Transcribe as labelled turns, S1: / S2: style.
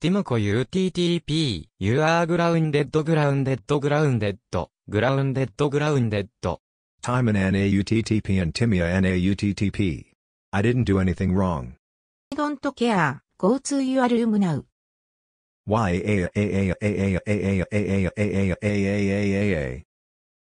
S1: TIMCO UTTP, You are grounded grounded grounded,
S2: grounded grounded. Time and NAUTTP and TIMIA NAUTTP. I didn't do anything wrong.
S3: I don't care, go to your room now.
S4: Why